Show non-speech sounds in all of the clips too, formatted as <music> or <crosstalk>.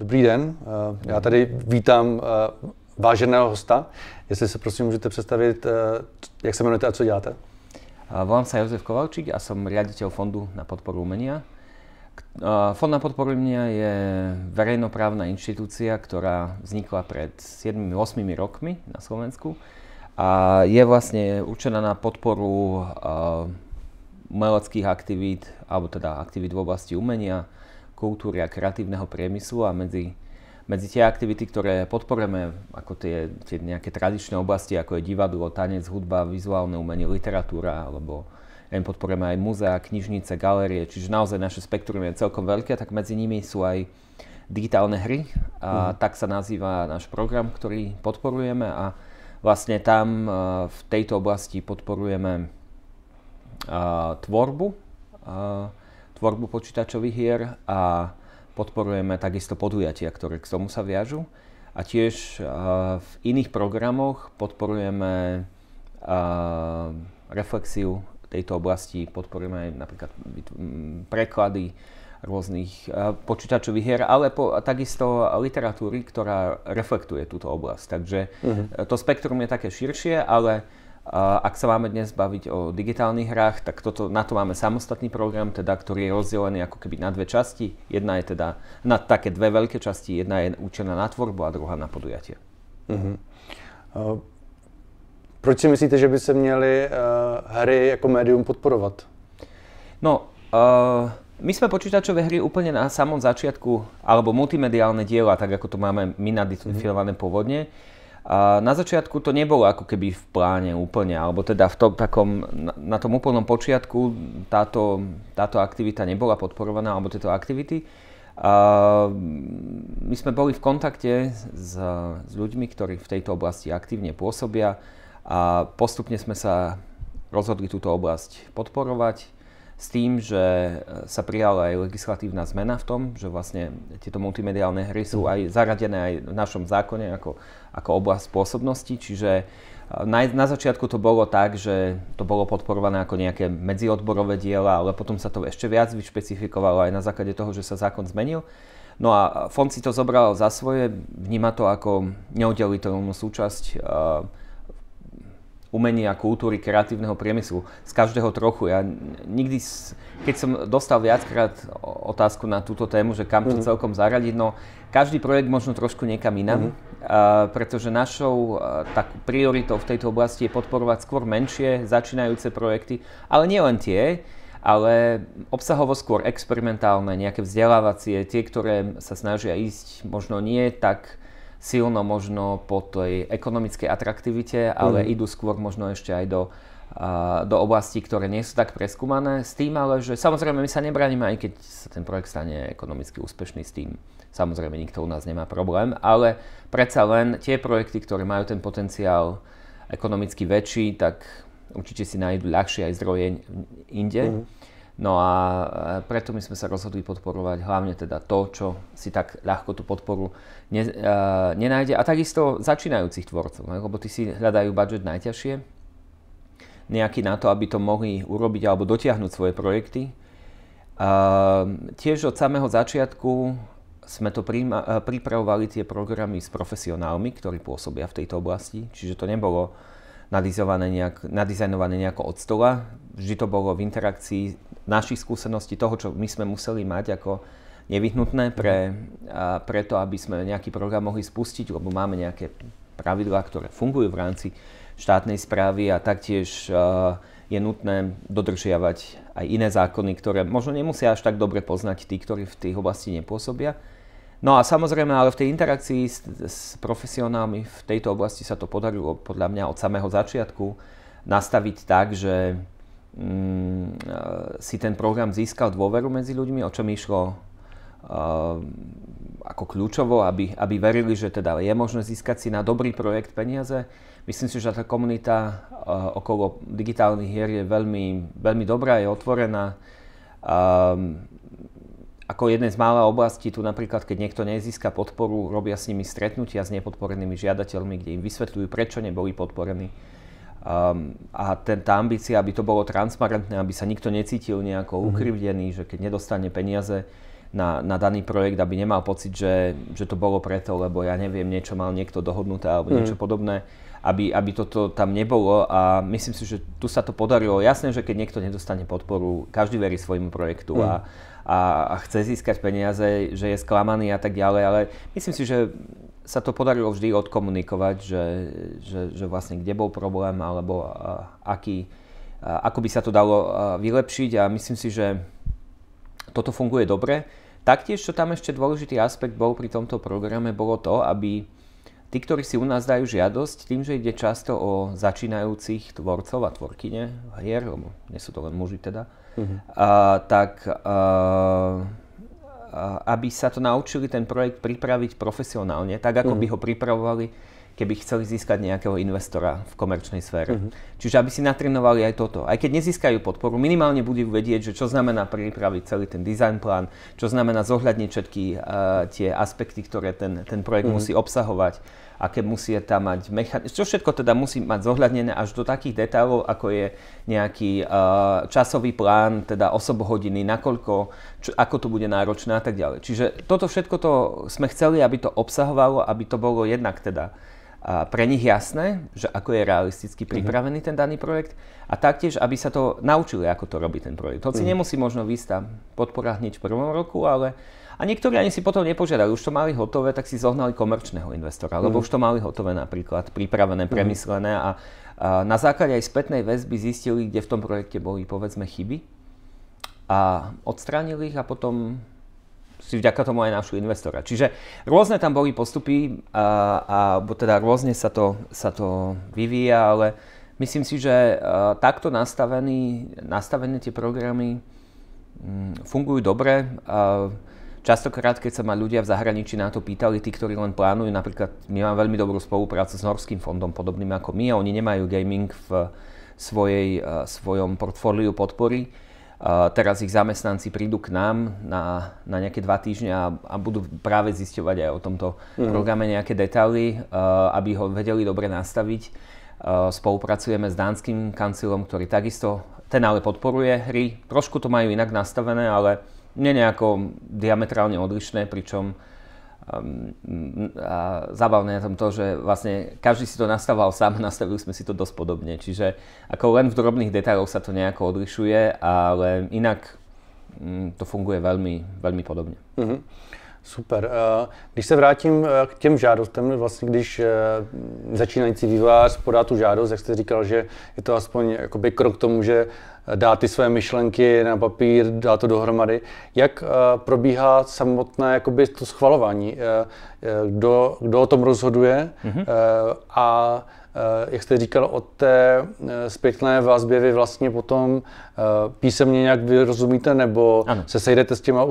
Dobrý den, eh, já tady vítám eh, váženého hosta. Jestli se prosím můžete představit, eh, jak se jmenujete a co děláte? Volám sa Jozef Kovalčík a som riaditeľ Fondu na podporu umenia. Fond na podporu umenia je verejnoprávna inštitúcia, ktorá vznikla pred 7-8 rokmi na Slovensku a je vlastne určená na podporu umeleckých aktivít, alebo teda aktivít v oblasti umenia, kultúry a kreatívneho priemyslu a medzi, medzi tie aktivity, ktoré podporujeme, ako tie, tie nejaké tradičné oblasti, ako je divadlo, tanec, hudba, vizuálne umenie, literatúra, alebo neviem, podporujeme aj múzea, knižnice, galérie, čiže naozaj naše spektrum je celkom veľké, tak medzi nimi sú aj digitálne hry a mm. tak sa nazýva náš program, ktorý podporujeme a vlastne tam e, v tejto oblasti podporujeme e, tvorbu e, tvorbu počítačových hier a podporujeme takisto podujatia, ktoré k tomu sa viažu. A tiež eh, v iných programoch podporujeme eh, reflexiu tejto oblasti, podporujeme aj napríklad preklady rôznych eh, počítačových hier, ale po, takisto literatúry, ktorá reflektuje túto oblasť. Takže uh-huh. to spektrum je také širšie, ale ak sa máme dnes baviť o digitálnych hrách, tak toto, na to máme samostatný program, teda, ktorý je rozdelený ako keby na dve časti. Jedna je teda na také dve veľké časti, jedna je určená na tvorbu a druhá na podujatie. Uh-huh. Uh, proč si myslíte, že by se měly uh, hry jako médium podporovat? No, uh, my sme počítačové hry úplne na samom začiatku, alebo multimediálne diela, tak ako to máme my nadifilované uh-huh. pôvodne, uh, a na začiatku to nebolo ako keby v pláne úplne, alebo teda v tom, takom, na, na tom úplnom počiatku táto, táto aktivita nebola podporovaná, alebo tieto aktivity. A my sme boli v kontakte s, s ľuďmi, ktorí v tejto oblasti aktívne pôsobia a postupne sme sa rozhodli túto oblasť podporovať s tým, že e, sa prijala aj legislatívna zmena v tom, že vlastne tieto multimediálne hry sú aj zaradené aj v našom zákone ako ako oblasť pôsobnosti, čiže e, na, na začiatku to bolo tak, že to bolo podporované ako nejaké medziodborové diela, ale potom sa to ešte viac vyšpecifikovalo aj na základe toho, že sa zákon zmenil. No a fond si to zobral za svoje, vníma to ako neoddeliteľnú súčasť e, umenia, kultúry, kreatívneho priemyslu. Z každého trochu. Ja nikdy, keď som dostal viackrát otázku na túto tému, že kam to mm-hmm. celkom zaradiť, no každý projekt možno trošku niekam inam, mm-hmm. uh, pretože našou uh, tak prioritou v tejto oblasti je podporovať skôr menšie, začínajúce projekty, ale nielen tie, ale obsahovo skôr experimentálne, nejaké vzdelávacie, tie, ktoré sa snažia ísť možno nie tak silno možno po tej ekonomickej atraktivite, ale mm. idú skôr možno ešte aj do do oblastí, ktoré nie sú tak preskúmané. S tým ale, že samozrejme my sa nebraníme, aj keď sa ten projekt stane ekonomicky úspešný s tým. Samozrejme nikto u nás nemá problém, ale predsa len tie projekty, ktoré majú ten potenciál ekonomicky väčší, tak určite si nájdú ľahšie aj zdroje inde. Mm. No a preto my sme sa rozhodli podporovať hlavne teda to, čo si tak ľahko tú podporu ne, e, nenájde. A takisto začínajúcich tvorcov, lebo tí si hľadajú budget najťažšie, nejaký na to, aby to mohli urobiť alebo dotiahnuť svoje projekty. E, tiež od samého začiatku sme to príma, e, pripravovali tie programy s profesionálmi, ktorí pôsobia v tejto oblasti, čiže to nebolo nadizajnované nejak, nadizajnované nejako od stola. Vždy to bolo v interakcii našich skúseností, toho, čo my sme museli mať ako nevyhnutné pre, pre to, aby sme nejaký program mohli spustiť, lebo máme nejaké pravidlá, ktoré fungujú v rámci štátnej správy a taktiež je nutné dodržiavať aj iné zákony, ktoré možno nemusia až tak dobre poznať tí, ktorí v tých oblasti nepôsobia. No a samozrejme, ale v tej interakcii s, s profesionálmi v tejto oblasti sa to podarilo podľa mňa od samého začiatku nastaviť tak, že Mm, si ten program získal dôveru medzi ľuďmi, o čo mi išlo uh, ako kľúčovo, aby, aby verili, že teda je možné získať si na dobrý projekt peniaze. Myslím si, že tá komunita uh, okolo digitálnych hier je veľmi, veľmi dobrá, je otvorená. Um, ako jeden z mála oblastí, tu napríklad, keď niekto nezíska podporu, robia s nimi stretnutia s nepodporenými žiadateľmi, kde im vysvetľujú, prečo neboli podporení Ehm, a ten, tá ambícia, aby to bolo transparentné, aby sa nikto necítil nejako mhm. ukrivdený, že keď nedostane peniaze na, na daný projekt, aby nemal pocit, že, že to bolo preto, lebo ja neviem, niečo mal niekto dohodnuté alebo mhm. niečo podobné, aby, aby toto tam nebolo a myslím si, že tu sa to podarilo. Jasné, že keď niekto nedostane podporu, každý verí svojmu projektu mm. a, a, a chce získať peniaze, že je sklamaný a tak ďalej, ale myslím si, že sa to podarilo vždy odkomunikovať, že, že, že vlastne kde bol problém alebo aký, ako by sa to dalo vylepšiť a myslím si, že toto funguje dobre. Taktiež, čo tam ešte dôležitý aspekt bol pri tomto programe, bolo to, aby tí, ktorí si u nás dajú žiadosť, tým, že ide často o začínajúcich tvorcov a tvorkyne hier, lebo nie sú to len muži teda, uh-huh. a, tak a, aby sa to naučili ten projekt pripraviť profesionálne, tak ako mm. by mhm. ho pripravovali, keby chceli získať nejakého investora v komerčnej sfére. Mm. Čiže aby si natrénovali aj toto. Aj keď nezískajú podporu, minimálne budú vedieť, že čo znamená pripraviť celý ten design plán, čo znamená zohľadniť všetky uh, tie aspekty, ktoré ten, ten projekt mm. musí obsahovať aké musí tam mať mechanizmy, čo všetko teda musí mať zohľadnené až do takých detailov, ako je nejaký uh, časový plán, teda hodiny, nakoľko, čo, ako to bude náročné a tak ďalej. Čiže toto všetko to sme chceli, aby to obsahovalo, aby to bolo jednak teda a eh, pre nich jasné, že ako je realisticky mhm. pripravený ten daný projekt a taktiež, aby sa to naučili, ako to robí ten projekt. Hoci mhm. nemusí možno výsta tá podpora hneď v prvom roku, ale a niektorí ani si potom nepožiadali, už to mali hotové, tak si zohnali komerčného investora, lebo mhm. už to mali hotové napríklad, pripravené, mhm. premyslené a, a na základe aj spätnej väzby zistili, kde v tom projekte boli povedzme chyby a odstránili ich a potom si vďaka tomu aj našu investora. Čiže rôzne tam boli postupy, a, a, teda rôzne sa to, sa to vyvíja, ale myslím si, že a, takto nastavené tie programy m, mm, fungujú dobre. A, Častokrát, keď sa ma ľudia v zahraničí na to pýtali, tí, ktorí len plánujú, napríklad my máme veľmi dobrú spoluprácu s Norským fondom, podobným ako my, a oni nemajú gaming v svojej, eh, svojom portfóliu podpory. Eh, teraz ich zamestnanci prídu k nám na, na nejaké dva týždňa a, a budú práve zisťovať aj o tomto mm. programe nejaké detaily, eh, aby ho vedeli dobre nastaviť. Spolupracujeme s dánskym kancilom, ktorý takisto, ten ale podporuje hry. Trošku to majú inak nastavené, ale nie nejako diametrálne odlišné, pričom um, a zábavné je tom to, že vlastne každý si to nastavoval sám, <laughs> nastavili sme si to dosť podobne. Čiže ako len v drobných detailoch sa to nejako odlišuje, ale inak mm, to funguje veľmi, veľmi podobne. Mm-hmm. Super. Když se vrátím e, k těm žádostem, vlastně když e, začínající vývář podá tu žádost, jak jste říkal, že je to aspoň krok k tomu, že dá ty své myšlenky na papír, dá to dohromady. Jak eh, probíhá samotné jakoby, to schvalování? Eh, eh, kdo, kdo o tom rozhoduje? Mm-hmm. A jak jste říkal, o té zpětné vazbě vy vlastně potom písemně nějak vyrozumíte, nebo ano. se sejdete s těma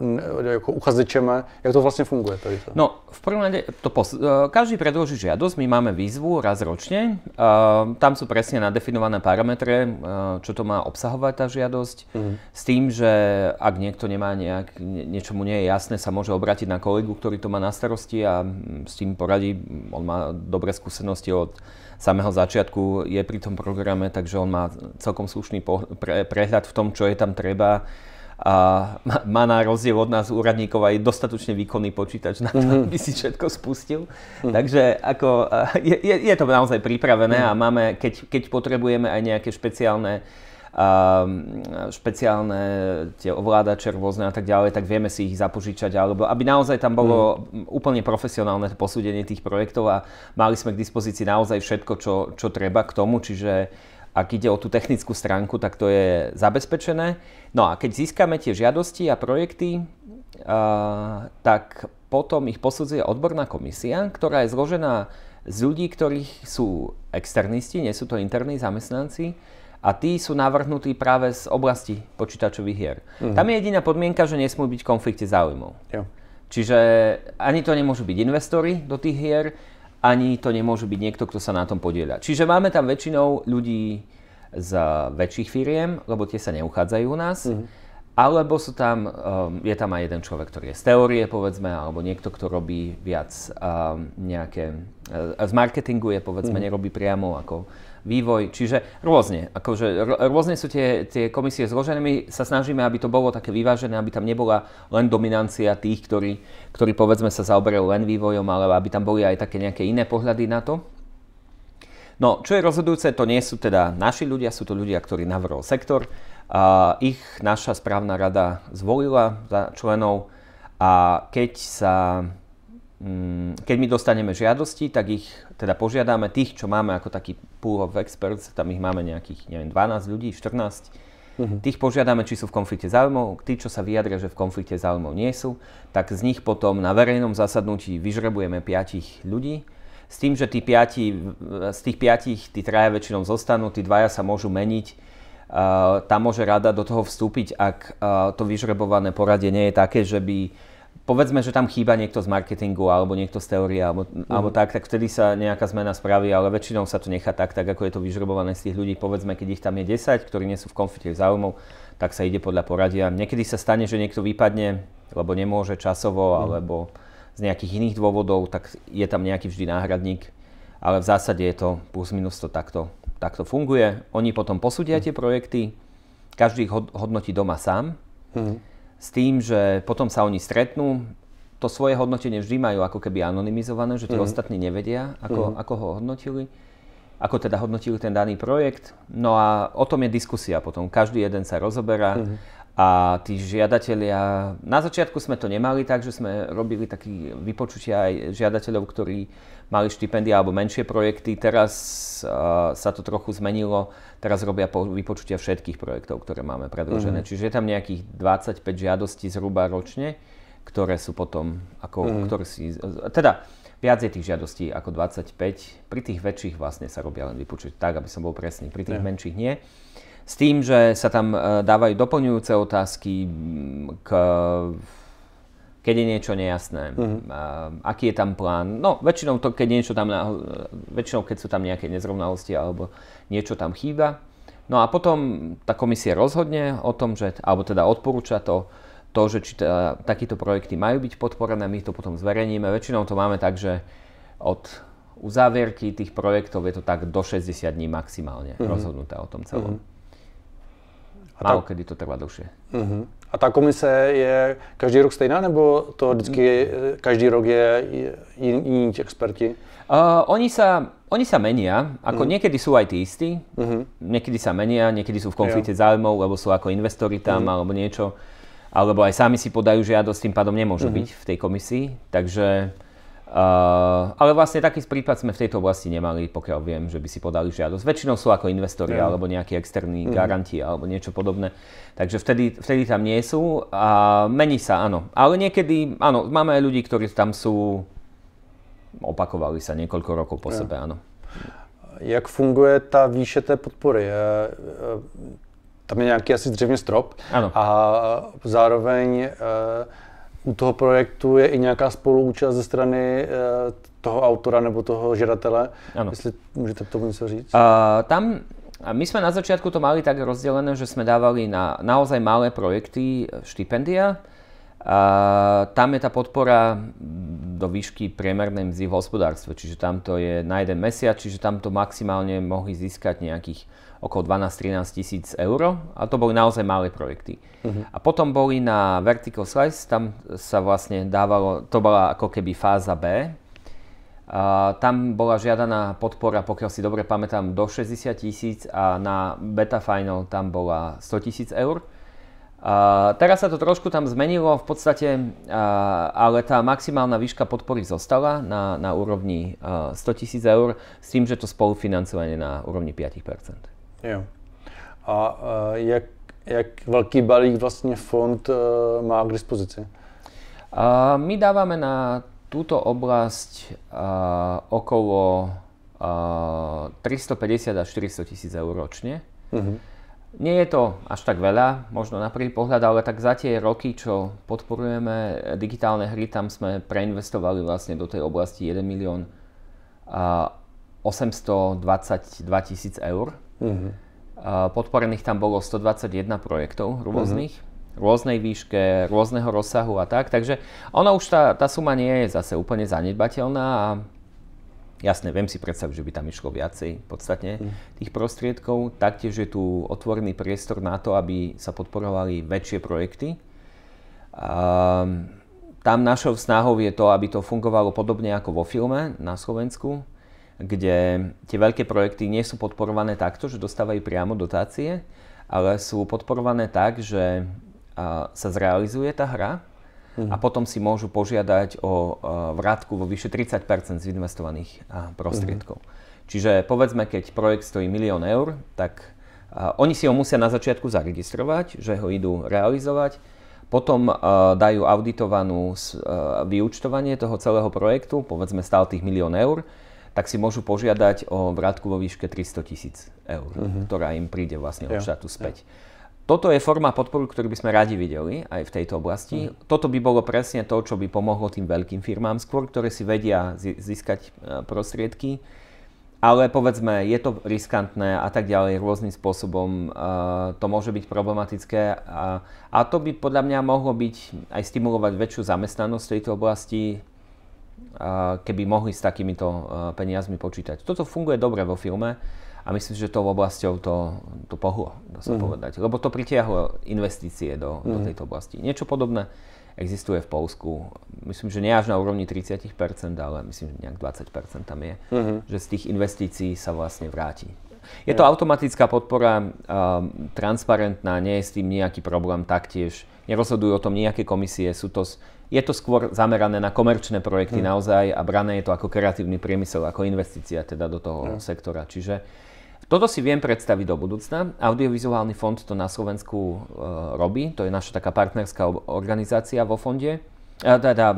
ako uchazečeme, jak to vlastne funguje? Tady to? No, v prvom rade, to pos- e, každý predloží žiadosť, my máme výzvu raz ročne, e, tam sú presne nadefinované parametre, e, čo to má obsahovať tá žiadosť, mm s tým, že ak niekto nemá nejak, niečo nie je jasné, sa môže obrátiť na kolegu, ktorý to má na starosti a s tým poradí, on má dobré skúsenosti od samého začiatku je pri tom programe, takže on má celkom slušný pohľ- pre- prehľad v tom, čo je tam treba má na rozdiel od nás úradníkov aj dostatočne výkonný počítač na to, mhm. aby si všetko spustil. Mhm. Takže ako, je, je, to naozaj pripravené mhm. a máme, keď, keď potrebujeme aj nejaké špeciálne a um, špeciálne tie ovládače rôzne a tak ďalej, tak vieme si ich zapožičať, alebo aby naozaj tam bolo mm. úplne profesionálne posúdenie tých projektov a mali sme k dispozícii naozaj všetko, čo, čo treba k tomu, čiže ak ide o tú technickú stránku, tak to je zabezpečené. No a keď získame tie žiadosti a projekty, uh, tak potom ich posudzuje odborná komisia, ktorá je zložená z ľudí, ktorých sú externisti, nie sú to interní zamestnanci, a tí sú navrhnutí práve z oblasti počítačových hier. Mhm. Tam je jediná podmienka, že nesmú byť v konflikte záujmov. Jo. Čiže ani to nemôžu byť investori do tých hier, ani to nemôže byť niekto, kto sa na tom podieľa. Čiže máme tam väčšinou ľudí z väčších firiem, lebo tie sa neuchádzajú u nás. Mm-hmm. Alebo sú tam, um, je tam aj jeden človek, ktorý je z teórie, povedzme, alebo niekto, kto robí viac um, nejaké, uh, z marketingu je, povedzme, mm-hmm. nerobí priamo ako vývoj, čiže rôzne. Akože rôzne sú tie, tie komisie zložené, my sa snažíme, aby to bolo také vyvážené, aby tam nebola len dominancia tých, ktorí, ktorí povedzme sa zaoberajú len vývojom, ale aby tam boli aj také nejaké iné pohľady na to. No, čo je rozhodujúce, to nie sú teda naši ľudia, sú to ľudia, ktorí navrhol sektor. A ich naša správna rada zvolila za členov a keď sa Mm, keď my dostaneme žiadosti, tak ich teda požiadame, tých, čo máme ako taký pool of experts, tam ich máme nejakých, neviem, 12 ľudí, 14, uh-huh. Mhm. tých požiadame, či sú v konflikte záujmov, tí, čo sa vyjadria, že v konflikte záujmov nie sú, tak z nich potom na verejnom zasadnutí vyžrebujeme 5 ľudí, s tým, že tí piati, z tých piatich tí traja väčšinou zostanú, tí dvaja sa môžu meniť, Uh, e, tam môže rada do toho vstúpiť, ak uh, to vyžrebované poradie nie je také, že by povedzme, že tam chýba niekto z marketingu alebo niekto z teórie alebo, mm. alebo tak, tak vtedy sa nejaká zmena spraví, ale väčšinou sa to nechá tak, tak ako je to vyžrobované z tých ľudí. Povedzme, keď ich tam je 10, ktorí nie sú v konflikte záujmov, tak sa ide podľa poradia. Niekedy sa stane, že niekto vypadne, lebo nemôže časovo mm. alebo z nejakých iných dôvodov, tak je tam nejaký vždy náhradník. Ale v zásade je to plus minus to takto, takto funguje. Oni potom posúdia mhm. tie projekty, každý ich hodnotí doma sám. Mm s tým, že potom sa oni stretnú, to svoje hodnotenie vždy majú ako keby anonymizované, že tí mm. ostatní nevedia, ako, mm. ako ho hodnotili, ako teda hodnotili ten daný projekt. No a o tom je diskusia potom. Každý jeden sa rozoberá. Mm. A tí žiadatelia, na začiatku sme to nemali takže sme robili taký vypočutia aj žiadateľov, ktorí mali štipendia alebo menšie projekty. Teraz uh, sa to trochu zmenilo, teraz robia po, vypočutia všetkých projektov, ktoré máme predložené. Mm-hmm. Čiže je tam nejakých 25 žiadostí zhruba ročne, ktoré sú potom, ako, mm-hmm. ktoré si, teda viac je tých žiadostí ako 25. Pri tých väčších vlastne sa robia len vypočuť tak, aby som bol presný. Pri tých yeah. menších nie. S tým, že sa tam e, dávajú doplňujúce otázky k keď je niečo nejasné, mm-hmm. aký je tam plán. No, väčšinou to, keď niečo tam, e, väčšinou keď sú tam nejaké nezrovnalosti alebo niečo tam chýba. No a potom tá komisia rozhodne o tom, že, alebo teda odporúča to, to, že či teda takíto projekty majú byť podporené, my to potom zverejníme. Väčšinou to máme tak, že od uzávierky tých projektov je to tak do 60 dní maximálne mm-hmm. rozhodnuté o tom celom. Mm-hmm. A Málo ta... to trvá dlhšie. Uh-huh. A tá komise je každý rok stejná, nebo to vždycky každý rok je in, experti? Uh, oni, sa, oni sa menia, ako uh-huh. niekedy sú aj tí istí, uh-huh. niekedy sa menia, niekedy sú v konflikte yeah. záujmov, lebo sú ako investori tam uh-huh. alebo niečo, alebo aj sami si podajú žiadosť, tým pádom nemôžu uh-huh. byť v tej komisii, takže Uh, ale vlastne taký prípad sme v tejto oblasti nemali, pokiaľ viem, že by si podali žiadosť. Väčšinou sú ako investori yeah. alebo nejakí externí mm. garanti alebo niečo podobné. Takže vtedy, vtedy tam nie sú a mení sa, áno. Ale niekedy, áno, máme aj ľudí, ktorí tam sú, opakovali sa niekoľko rokov po yeah. sebe, áno. Jak funguje ta výše té podpory? Eh, tam je nějaký asi dřevně strop ano. a zároveň eh, u toho projektu je i nějaká spoluúčast ze strany eh, toho autora nebo toho žadatele. Ano. Jestli můžete k tomu něco říct? Uh, tam my sme na začiatku to mali tak rozdelené, že sme dávali na naozaj malé projekty eh, štipendia, a tam je tá podpora do výšky priemernej mzdy v hospodárstve, čiže tamto je na jeden mesiac, čiže to maximálne mohli získať nejakých okolo 12-13 tisíc eur a to boli naozaj malé projekty. Uh-huh. A potom boli na Vertical Slice, tam sa vlastne dávalo, to bola ako keby fáza B, a tam bola žiadaná podpora, pokiaľ si dobre pamätám, do 60 tisíc a na Beta Final tam bola 100 tisíc eur. A teraz sa to trošku tam zmenilo v podstate, ale tá maximálna výška podpory zostala na, na úrovni 100 tisíc eur s tým, že to spolufinancovanie na úrovni 5%. Jo. A jak, jak veľký balík vlastne fond e, má k dispozícii? My dávame na túto oblasť e, okolo 350 e, až 400 tisíc eur ročne. Mhm. Nie je to až tak veľa, možno na prvý pohľad, ale tak za tie roky, čo podporujeme digitálne hry, tam sme preinvestovali vlastne do tej oblasti 1 milión 822 tisíc eur. Mm-hmm. Podporených tam bolo 121 projektov rôznych. mm-hmm. rôznej výške, rôzneho rozsahu a tak. Takže ona už tá, tá suma nie je zase úplne zanedbateľná a Jasne, viem si predstaviť, že by tam išlo viacej podstatne mm. tých prostriedkov. Taktiež je tu otvorený priestor na to, aby sa podporovali väčšie projekty. Um, tam našou snahou je to, aby to fungovalo podobne ako vo filme na Slovensku, kde tie veľké projekty nie sú podporované takto, že dostávajú priamo dotácie, ale sú podporované tak, že uh, sa zrealizuje tá hra mm. a mhm. potom si môžu požiadať o e, vrátku vo vyše 30 z investovaných prostriedkov. Mm. Čiže povedzme, keď projekt stojí milión eur, tak e, oni si ho musia na začiatku zaregistrovať, že ho idú realizovať, potom uh, dajú auditovanú uh, vyúčtovanie toho celého projektu, povedzme stál tých milión eur, tak si môžu požiadať o vrátku vo výške 300 tisíc eur, uh-huh. ktorá im príde vlastne od štátu späť. Ja. Toto je forma podporu, ktorú by sme radi videli aj v tejto oblasti. Mm. Toto by bolo presne to, čo by pomohlo tým veľkým firmám skôr, ktoré si vedia získať e, prostriedky. Ale povedzme, je to riskantné a tak ďalej, rôznym spôsobom e, to môže byť problematické a, a to by podľa mňa mohlo byť aj stimulovať väčšiu zamestnanosť v tejto oblasti, e, keby mohli s takýmito peniazmi počítať. Toto funguje dobre vo filme. A myslím, že v oblasťou to, to pohlo, dá sa mm. povedať. Lebo to pritiahlo investície do, mm. do mhm. tejto oblasti. Niečo podobné existuje v Polsku. Myslím, že nie až na úrovni 30%, ale myslím, že nejak 20% tam je. mm Že z tých investícií sa vlastne vráti. Je to automatická podpora, um, transparentná, nie je s tým nejaký problém taktiež. Nerozhodujú o tom nejaké komisie, sú to, je to skôr zamerané na komerčné projekty mm. naozaj a brané je to ako kreatívny priemysel, ako investícia teda do toho mm. sektora. Čiže toto si viem predstaviť do budúcna. Audiovizuálny fond to na Slovensku e, robí, to je naša taká partnerská organizácia vo fonde, e, teda e,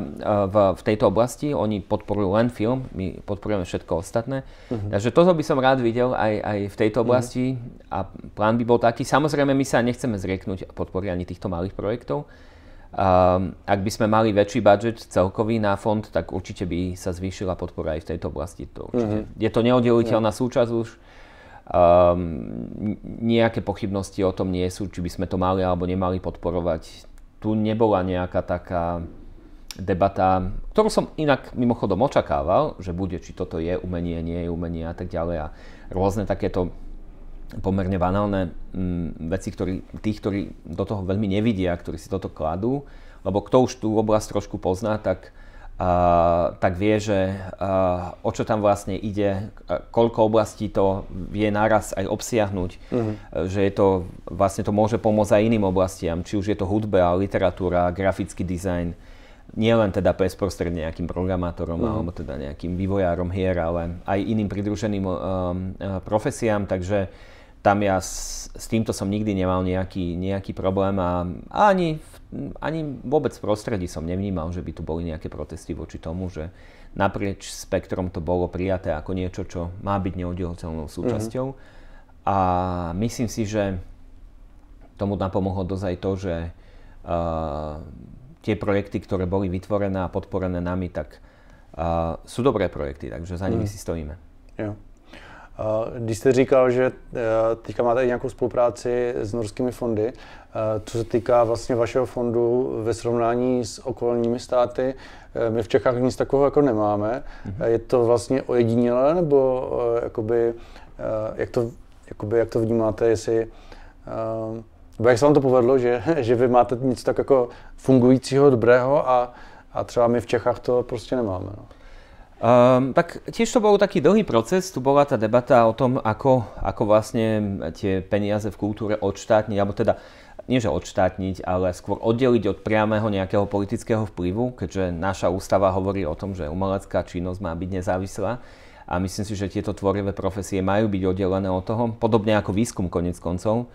v, v tejto oblasti. Oni podporujú len film, my podporujeme všetko ostatné. Uh-huh. Takže toto by som rád videl aj, aj v tejto mhm. oblasti uh-huh. a plán by bol taký. Samozrejme, my sa nechceme zrieknúť podpory ani týchto malých projektov. ak by sme mali väčší budget celkový na fond, tak určite by sa zvýšila podpora aj v tejto oblasti. To Uh-huh. Je to neoddeliteľná uh-huh. súčasť už Um, nejaké pochybnosti o tom nie sú, či by sme to mali alebo nemali podporovať. Tu nebola nejaká taká debata, ktorú som inak mimochodom očakával, že bude, či toto je umenie, nie je umenie a tak ďalej. A rôzne takéto pomerne banálne mm, veci, ktorí, tí, ktorí do toho veľmi nevidia, ktorí si toto kladú, lebo kto už tú oblasť trošku pozná, tak tak vie, že o čo tam vlastne ide, koľko oblastí to vie naraz aj obsiahnuť, uh-huh. že je to, vlastne to môže pomôcť aj iným oblastiam, či už je to hudba, literatúra, grafický dizajn, nielen teda bezprostredne nejakým programátorom uh-huh. alebo teda nejakým vývojárom hier, ale aj iným pridruženým um, e, profesiám, takže tam ja s, s týmto som nikdy nemal nejaký, nejaký problém a, a ani, ani vôbec v prostredí som nevnímal, že by tu boli nejaké protesty voči tomu, že naprieč spektrom to bolo prijaté ako niečo, čo má byť neoddeliteľnou mhm. súčasťou. Mm-hmm. A myslím si, že tomu napomohlo dozaj to, že uh, tie projekty, ktoré boli vytvorené a podporené nami, tak uh, sú dobré projekty, takže za nimi mm. si stojíme. Yeah. Eh, když jste říkal, že eh, teďka máte i nějakou spolupráci s norskými fondy, eh, co se týká vlastně vašeho fondu ve srovnání s okolními státy, my v Čechách nic takového jako nemáme. Mhm. Je to vlastně ojedinělé, nebo jakoby, jak, to, jakoby, jak to vnímáte, jestli nebo jak se vám to povedlo, že, <laughs> že vy máte něco tak jako fungujícího, dobrého a, a třeba my v Čechách to prostě nemáme. No. Um, tak tiež to bol taký dlhý proces, tu bola tá debata o tom, ako, ako vlastne tie peniaze v kultúre odštátniť, alebo teda nie že odštátniť, ale skôr oddeliť od priamého nejakého politického vplyvu, keďže naša ústava hovorí o tom, že umelecká činnosť má byť nezávislá a myslím si, že tieto tvorivé profesie majú byť oddelené od toho, podobne ako výskum konec koncov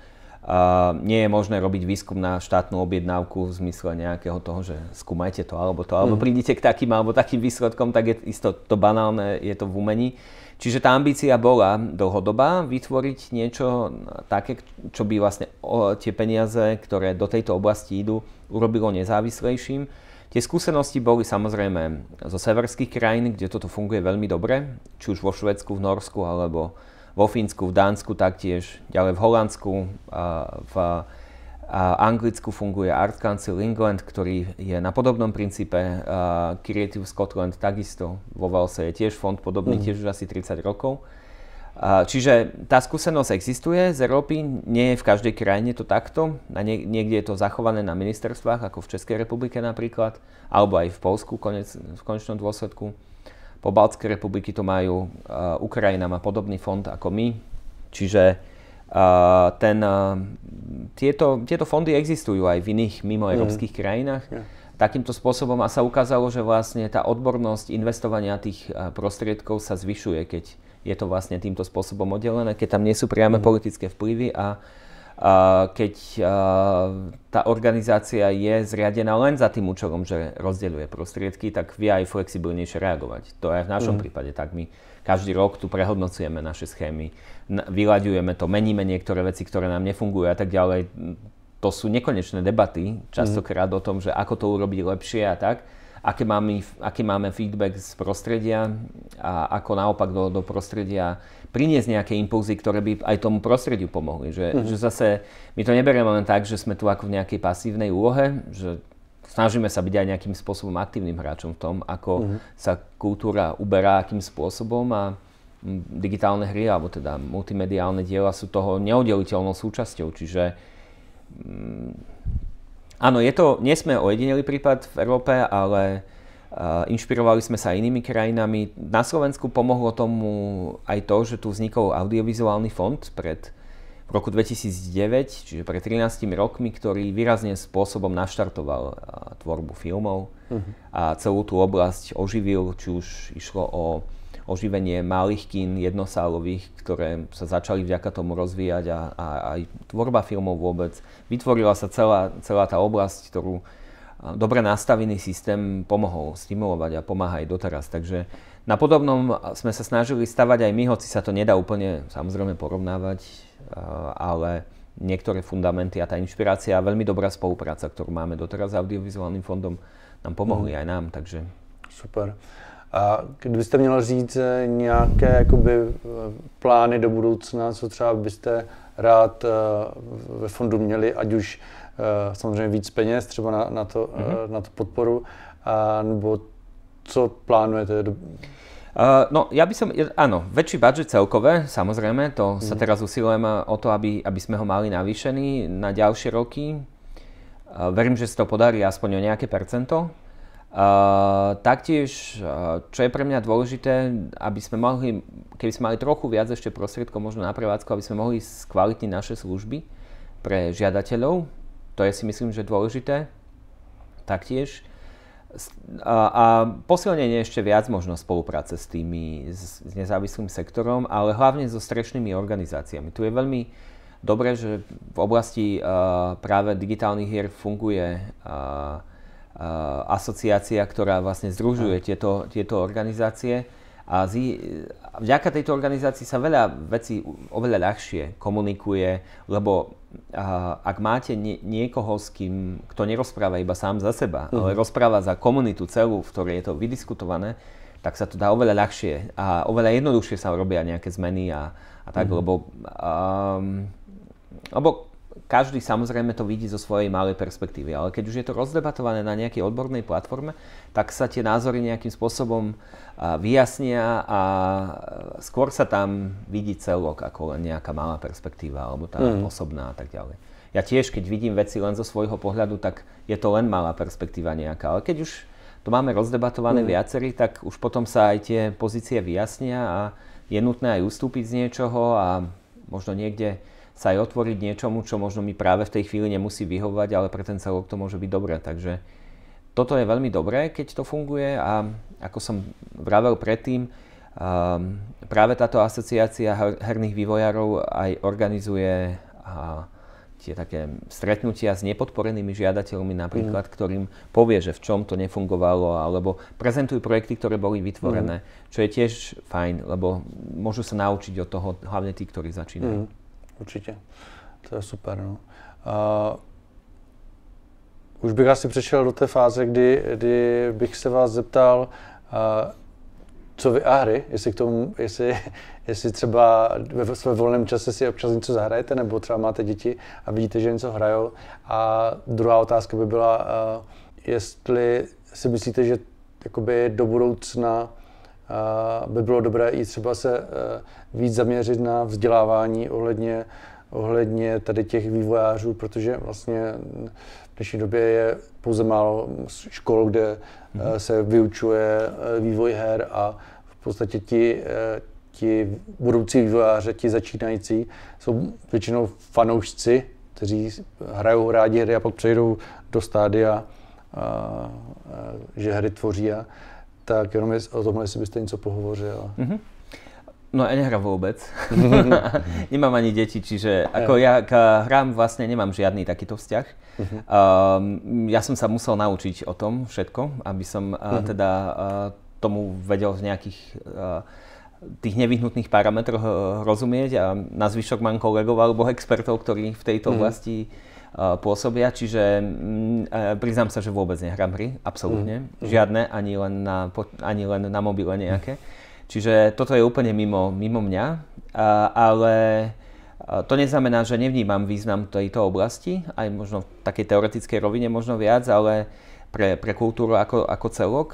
nie je možné robiť výskum na štátnu objednávku v zmysle nejakého toho, že skúmajte to alebo to, alebo mhm. prídite k takým alebo takým výsledkom, tak je isto to banálne, je to v umení. Čiže tá ambícia bola dlhodobá vytvoriť niečo také, čo by vlastne o, tie peniaze, ktoré do tejto oblasti idú, urobilo nezávislejším. Tie skúsenosti boli samozrejme zo severských krajín, kde toto funguje veľmi dobre, či už vo Švedsku, v Norsku alebo vo Fínsku, v Dánsku taktiež, ďalej v Holandsku, v Anglicku funguje Art Council England, ktorý je na podobnom princípe, Creative Scotland takisto, vo Walese je tiež fond podobný, mm. tiež už asi 30 rokov. Čiže tá skúsenosť existuje z Európy, nie je v každej krajine to takto, nie, niekde je to zachované na ministerstvách, ako v Českej republike napríklad, alebo aj v Polsku konec, v konečnom dôsledku. Po Baltské republiky to majú, eh, Ukrajina má podobný fond ako my, čiže eh, ten, eh, tieto, tieto fondy existujú aj v iných mimo mhm. európskych mm. krajinách. Yeah. Takýmto spôsobom a sa ukázalo, že vlastne tá odbornosť investovania tých prostriedkov sa zvyšuje, keď je to vlastne týmto spôsobom oddelené, keď tam nie sú priame mm. politické vplyvy a uh, keď tá organizácia je zriadená len za tým účelom, že rozdeľuje prostriedky, tak vie aj flexibilnejšie reagovať. To je v našom mm. prípade tak. My každý rok tu prehodnocujeme naše schémy, vyľaďujeme to, meníme niektoré veci, ktoré nám nefungujú a tak ďalej. To sú nekonečné debaty, častokrát mm. o tom, že ako to urobiť lepšie a tak. Aké máme, aký máme feedback z prostredia a ako naopak do, do prostredia priniesť nejaké impulzy, ktoré by aj tomu prostrediu pomohli. Že, uh-huh. že zase my to neberieme len tak, že sme tu ako v nejakej pasívnej úlohe, že snažíme sa byť aj nejakým spôsobom aktívnym hráčom v tom, ako uh-huh. sa kultúra uberá, akým spôsobom a digitálne hry, alebo teda multimediálne diela sú toho neoddeliteľnou súčasťou, čiže áno, je to, nie sme ojedinelý prípad v Európe, ale Eh, inšpirovali sme sa inými krajinami. Na Slovensku pomohlo tomu aj to, že tu vznikol audiovizuálny fond pred v roku 2009, čiže pred 13 rokmi, ktorý výrazne spôsobom naštartoval eh, tvorbu filmov uh-huh. a celú tú oblasť oživil, či už išlo o oživenie malých kín jednosálových, ktoré sa začali vďaka tomu rozvíjať a, a aj tvorba filmov vôbec. Vytvorila sa celá, celá tá oblasť, ktorú dobre nastavený systém pomohol stimulovať a pomáha aj doteraz. Takže na podobnom sme sa snažili stavať aj my, hoci sa to nedá úplne samozrejme porovnávať, e, ale niektoré fundamenty a tá inšpirácia a veľmi dobrá spolupráca, ktorú máme doteraz s audiovizuálnym fondom, nám pomohli mm. aj nám, takže... Super. A ste měl říct e, nějaké jakoby, e, plány do budoucna, co třeba byste rád ve fondu měli, ať už Eh, samozřejmě víc peněz třeba na, na, to, mm-hmm. na tu podporu, a, nebo co plánujete? Do... Uh, no, ja by som, áno, väčší budget celkové, samozrejme, to mm. sa teraz usilujeme o to, aby, aby sme ho mali navýšený na ďalšie roky. Uh, verím, že sa to podarí aspoň o nejaké percento. Uh, taktiež, čo je pre mňa dôležité, aby sme mohli, keby sme mali trochu viac ešte prostriedkov možno na prevádzku, aby sme mohli skvalitniť naše služby pre žiadateľov, to je si myslím, že dôležité taktiež. A, a posilnenie ešte viac možno spolupráce s tými, s, s nezávislým sektorom, ale hlavne so strešnými organizáciami. Tu je veľmi dobré, že v oblasti uh, práve digitálnych hier funguje uh, uh, asociácia, ktorá vlastne združuje tieto, tieto organizácie. A z, vďaka tejto organizácii sa veľa vecí oveľa ľahšie komunikuje, lebo ak máte niekoho, s kým, kto nerozpráva iba sám za seba, mm. ale rozpráva za komunitu celú, v ktorej je to vydiskutované, tak sa to dá oveľa ľahšie a oveľa jednoduchšie sa robia nejaké zmeny a, a tak, mm. lebo, um, lebo každý samozrejme to vidí zo svojej malej perspektívy, ale keď už je to rozdebatované na nejakej odbornej platforme, tak sa tie názory nejakým spôsobom vyjasnia a skôr sa tam vidí celok ako len nejaká malá perspektíva alebo tá mm. osobná a tak ďalej. Ja tiež, keď vidím veci len zo svojho pohľadu, tak je to len malá perspektíva nejaká, ale keď už to máme rozdebatované mm. viacerí, tak už potom sa aj tie pozície vyjasnia a je nutné aj ustúpiť z niečoho a možno niekde sa aj otvoriť niečomu, čo možno mi práve v tej chvíli nemusí vyhovovať, ale pre ten celok to môže byť dobré. Takže toto je veľmi dobré, keď to funguje a ako som vravel predtým, ehm, práve táto asociácia herných vývojárov aj organizuje tie také stretnutia s nepodporenými žiadateľmi napríklad, mm. ktorým povie, že v čom to nefungovalo, alebo prezentujú projekty, ktoré boli vytvorené, mm. čo je tiež fajn, lebo môžu sa naučiť od toho hlavne tí, ktorí začínajú. Mm určitě. To je super. No. Uh, už bych asi přešel do té fáze, kdy, kdy bych se vás zeptal, uh, co vy a hry, jestli, k tomu, jestli, jestli třeba ve své volném čase si občas něco zahrajete, nebo třeba máte děti a vidíte, že něco hrajou. A druhá otázka by byla, uh, jestli si myslíte, že jakoby do budoucna Eh, by bylo dobré i třeba se eh, víc zaměřit na vzdělávání ohledně, ohledně tady těch vývojářů, protože vlastně v dnešní době je pouze málo škol, kde eh, mhm. se vyučuje vývoj her a v podstatě ti, ti budoucí vývojáři, ti začínající, jsou většinou fanoušci, kteří hrajou rádi hry a pak přejdou do stádia, že hry tvoří. A, tak jenom o tomhle, jestli byste něco pohovořil. Mm-hmm. No ja nehrám vôbec. Mhm. <laughs> nemám ani deti, čiže ako ja k hrám vlastne nemám žiadny takýto vzťah. Uh-huh. Mhm. Ehm, ja som sa musel naučiť o tom všetko, aby som uh, eh, uh-huh. Mhm. teda uh, tomu vedel v nejakých uh, eh, tých nevyhnutných parametroch uh, rozumieť a na zvyšok mám kolegov alebo expertov, ktorí v tejto uh-huh. oblasti Eh, pôsobia, čiže mm, eh, priznám sa, že vôbec nehrám hry, absolútne. Mm. Žiadne, ani len na, ani len na mobile nejaké. Čiže toto je úplne mimo, mimo mňa, eh, ale to neznamená, že nevnímam význam tejto oblasti, aj možno v takej teoretickej rovine možno viac, ale pre, pre kultúru ako, ako celok.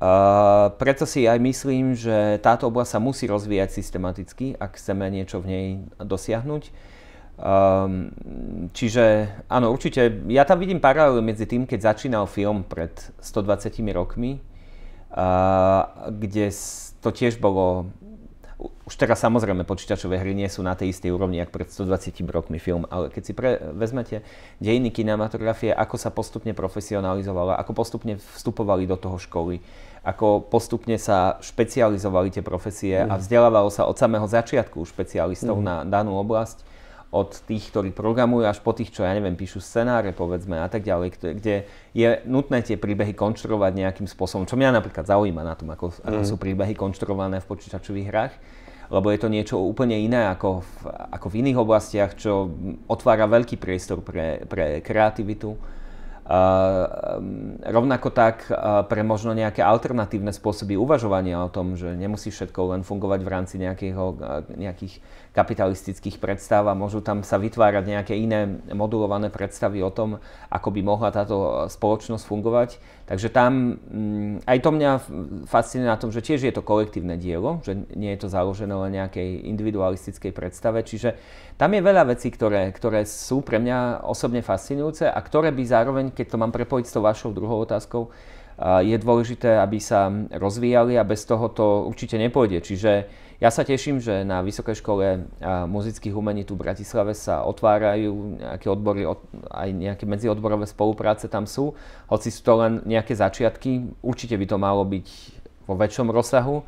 Uh, preto si aj myslím, že táto oblasť sa musí rozvíjať systematicky, ak chceme niečo v nej dosiahnuť. Um, čiže áno, určite, ja tam vidím paralelu medzi tým, keď začínal film pred 120 rokmi, uh, kde to tiež bolo, už teraz samozrejme počítačové hry nie sú na tej istej úrovni, ako pred 120 rokmi film, ale keď si pre, vezmete dejiny kinematografie, ako sa postupne profesionalizovala, ako postupne vstupovali do toho školy, ako postupne sa špecializovali tie profesie mm. a mhm. vzdelávalo sa od samého začiatku špecialistov mm. na danú oblasť, od tých, ktorí programujú, až po tých, čo ja neviem, píšu scenáre, povedzme a tak ďalej, kde je nutné tie príbehy konštruovať nejakým spôsobom, čo mňa napríklad zaujíma na tom, ako, mm. ako mhm. sú príbehy konštruované v počítačových hrách, lebo je to niečo úplne iné ako v, ako v iných oblastiach, čo otvára veľký priestor pre, pre kreativitu. Uh, rovnako tak uh, pre možno nejaké alternatívne spôsoby uvažovania o tom, že nemusí všetko len fungovať v rámci nejakého, uh, nejakých kapitalistických predstav a môžu tam sa vytvárať nejaké iné modulované predstavy o tom, ako by mohla táto spoločnosť fungovať. Takže tam mm, aj to mňa fascinuje na tom, že tiež je to kolektívne dielo, že nie je to založené len nejakej individualistickej predstave. Čiže tam je veľa vecí, ktoré, ktoré sú pre mňa osobne fascinujúce a ktoré by zároveň, keď to mám prepojiť s tou vašou druhou otázkou, je dôležité, aby sa rozvíjali a bez toho to určite nepôjde. Čiže ja sa teším, že na Vysokej škole muzických umení tu v Bratislave sa otvárajú nejaké odbory, aj nejaké medziodborové spolupráce tam sú, hoci sú to len nejaké začiatky, určite by to malo byť vo väčšom rozsahu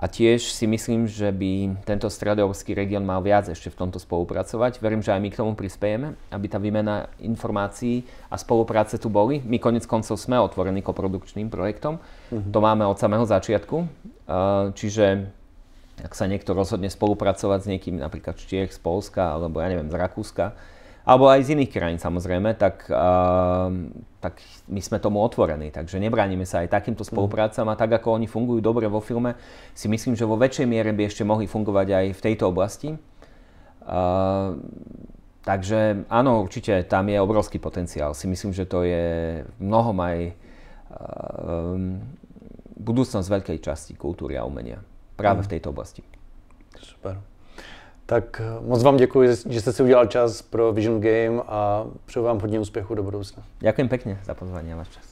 a tiež si myslím, že by tento stredovský región mal viac ešte v tomto spolupracovať. Verím, že aj my k tomu prispiejeme, aby tá výmena informácií a spolupráce tu boli. My konec koncov sme otvorení koprodukčným projektom. Uh-huh. To máme od samého začiatku. Eh, čiže ak sa niekto rozhodne spolupracovať s niekým, napríklad z Čiech, z Polska alebo ja neviem, z Rakúska, alebo aj z iných krajín samozrejme, tak, uh, tak my sme tomu otvorení. Takže nebránime sa aj takýmto mhm. spoluprácam a tak ako oni fungujú dobre vo filme, si myslím, že vo väčšej miere by ešte mohli fungovať aj v tejto oblasti. Uh, takže áno, určite tam je obrovský potenciál. Si myslím, že to je mnohom aj uh, budúcnosť veľkej časti kultúry a umenia práve mm. v mhm. tejto oblasti. Super. Tak eh, moc vám děkuji, že jste si udělal čas pro Vision Game a přeju vám hodně úspěchu do budoucna. Ďakujem pekne za pozvání a váš čas.